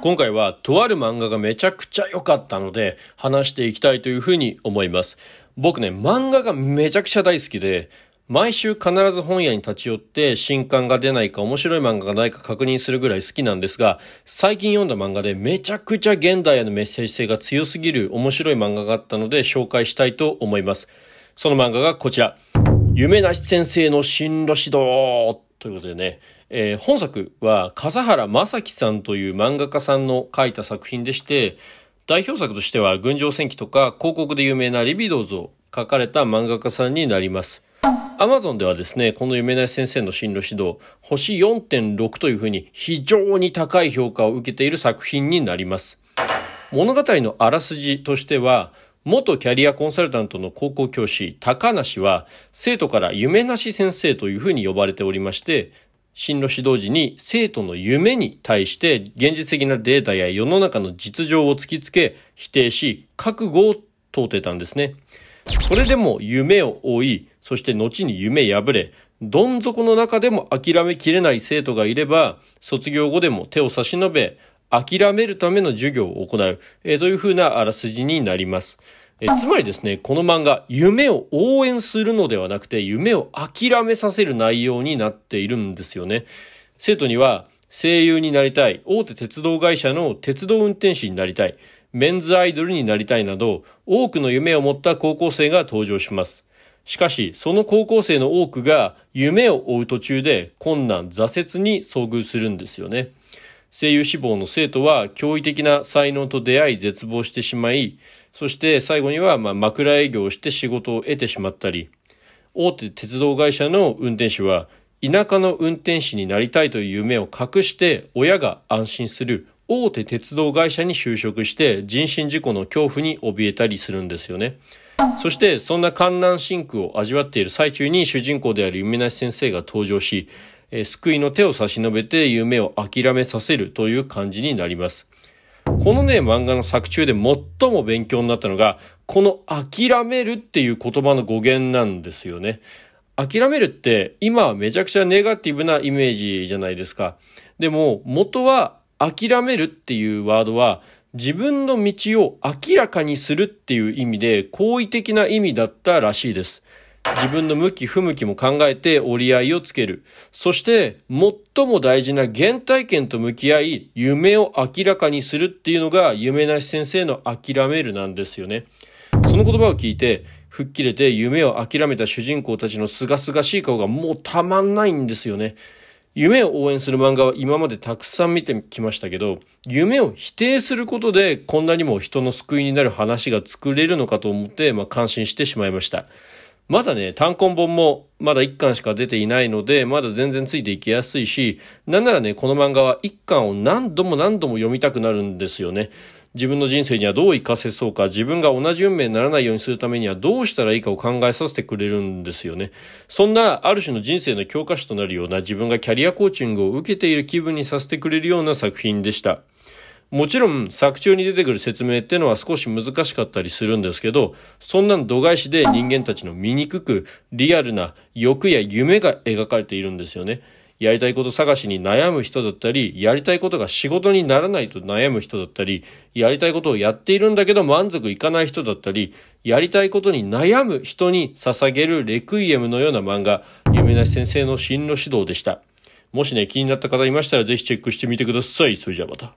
今回はとある漫画がめちゃくちゃ良かったので話していきたいというふうに思います。僕ね、漫画がめちゃくちゃ大好きで、毎週必ず本屋に立ち寄って新刊が出ないか面白い漫画がないか確認するぐらい好きなんですが、最近読んだ漫画でめちゃくちゃ現代へのメッセージ性が強すぎる面白い漫画があったので紹介したいと思います。その漫画がこちら。夢なし先生の進路指導ということでね、えー、本作は笠原正樹さんという漫画家さんの書いた作品でして、代表作としては群青戦記とか広告で有名なリビドーズを書かれた漫画家さんになります。アマゾンではですね、この夢なし先生の進路指導、星4.6というふうに非常に高い評価を受けている作品になります。物語のあらすじとしては、元キャリアコンサルタントの高校教師、高梨は、生徒から夢なし先生というふうに呼ばれておりまして、進路指導時に生徒の夢に対して現実的なデータや世の中の実情を突きつけ否定し覚悟を問うてたんですね。それでも夢を追い、そして後に夢破れ、どん底の中でも諦めきれない生徒がいれば、卒業後でも手を差し伸べ、諦めるための授業を行う、えー、というふうなあらすじになります。えつまりですね、この漫画、夢を応援するのではなくて、夢を諦めさせる内容になっているんですよね。生徒には、声優になりたい、大手鉄道会社の鉄道運転士になりたい、メンズアイドルになりたいなど、多くの夢を持った高校生が登場します。しかし、その高校生の多くが夢を追う途中で困難、挫折に遭遇するんですよね。声優志望の生徒は驚異的な才能と出会い絶望してしまい、そして最後にはま枕営業をして仕事を得てしまったり、大手鉄道会社の運転手は田舎の運転士になりたいという夢を隠して親が安心する大手鉄道会社に就職して人身事故の恐怖に怯えたりするんですよね。そしてそんな観難深空を味わっている最中に主人公である夢なし先生が登場し、え救いの手を差し伸べて夢を諦めさせるという感じになります。このね、漫画の作中で最も勉強になったのが、この諦めるっていう言葉の語源なんですよね。諦めるって今はめちゃくちゃネガティブなイメージじゃないですか。でも元は諦めるっていうワードは自分の道を明らかにするっていう意味で好意的な意味だったらしいです。自分の向き不向きも考えて折り合いをつける。そして最も大事な原体験と向き合い、夢を明らかにするっていうのが夢なし先生の諦めるなんですよね。その言葉を聞いて、吹っ切れて夢を諦めた主人公たちの清々しい顔がもうたまんないんですよね。夢を応援する漫画は今までたくさん見てきましたけど、夢を否定することでこんなにも人の救いになる話が作れるのかと思って、まあ、感心してしまいました。まだね、単行本もまだ1巻しか出ていないので、まだ全然ついていきやすいし、なんならね、この漫画は1巻を何度も何度も読みたくなるんですよね。自分の人生にはどう活かせそうか、自分が同じ運命にならないようにするためにはどうしたらいいかを考えさせてくれるんですよね。そんなある種の人生の教科書となるような自分がキャリアコーチングを受けている気分にさせてくれるような作品でした。もちろん作中に出てくる説明っていうのは少し難しかったりするんですけど、そんなの度外視で人間たちの醜くリアルな欲や夢が描かれているんですよね。やりたいこと探しに悩む人だったり、やりたいことが仕事にならないと悩む人だったり、やりたいことをやっているんだけど満足いかない人だったり、やりたいことに悩む人に捧げるレクイエムのような漫画、夢なし先生の進路指導でした。もしね、気になった方いましたらぜひチェックしてみてください。それじゃあまた。